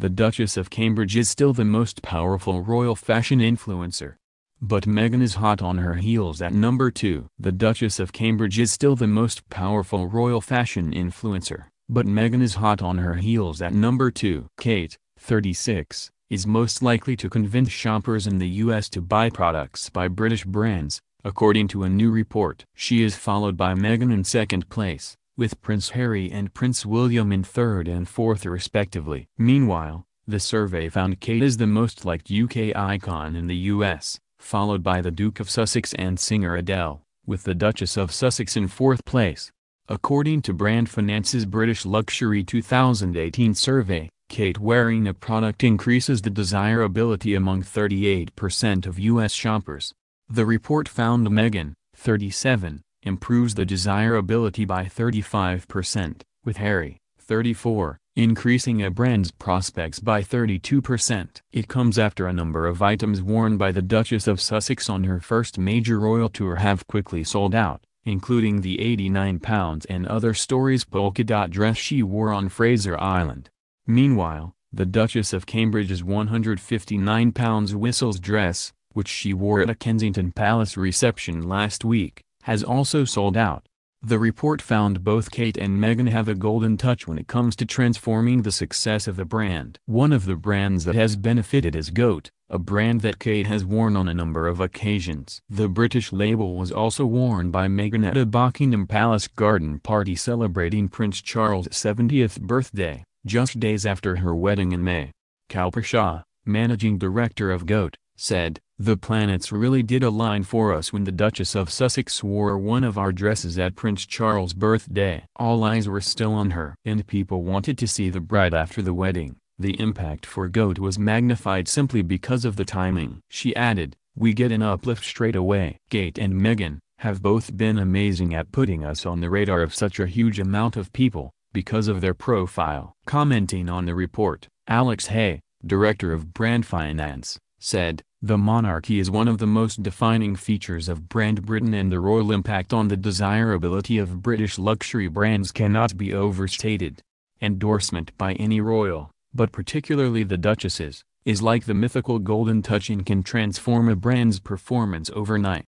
The Duchess of Cambridge is still the most powerful royal fashion influencer. But Meghan is hot on her heels at number 2. The Duchess of Cambridge is still the most powerful royal fashion influencer, but Meghan is hot on her heels at number 2. Kate, 36, is most likely to convince shoppers in the US to buy products by British brands, according to a new report. She is followed by Meghan in second place with Prince Harry and Prince William in third and fourth respectively. Meanwhile, the survey found Kate is the most liked UK icon in the US, followed by the Duke of Sussex and singer Adele, with the Duchess of Sussex in fourth place. According to Brand Finance's British Luxury 2018 survey, Kate wearing a product increases the desirability among 38% of U.S. shoppers. The report found Meghan, 37, improves the desirability by 35%, with Harry, 34, increasing a brand's prospects by 32%. It comes after a number of items worn by the Duchess of Sussex on her first major royal tour have quickly sold out, including the 89 pounds and other stories polka dot dress she wore on Fraser Island. Meanwhile, the Duchess of Cambridge's 159 pounds whistles dress, which she wore at a Kensington Palace reception last week, has also sold out. The report found both Kate and Meghan have a golden touch when it comes to transforming the success of the brand. One of the brands that has benefited is GOAT, a brand that Kate has worn on a number of occasions. The British label was also worn by Meghan at a Buckingham Palace garden party celebrating Prince Charles' 70th birthday, just days after her wedding in May. Cowper managing director of GOAT, said, The planets really did align for us when the Duchess of Sussex wore one of our dresses at Prince Charles' birthday. All eyes were still on her. And people wanted to see the bride after the wedding. The impact for Goat was magnified simply because of the timing. She added, We get an uplift straight away. Gate and Meghan have both been amazing at putting us on the radar of such a huge amount of people, because of their profile. Commenting on the report, Alex Hay, director of brand finance, said, the monarchy is one of the most defining features of brand Britain and the royal impact on the desirability of British luxury brands cannot be overstated. Endorsement by any royal, but particularly the Duchesses, is like the mythical golden touch and can transform a brand's performance overnight.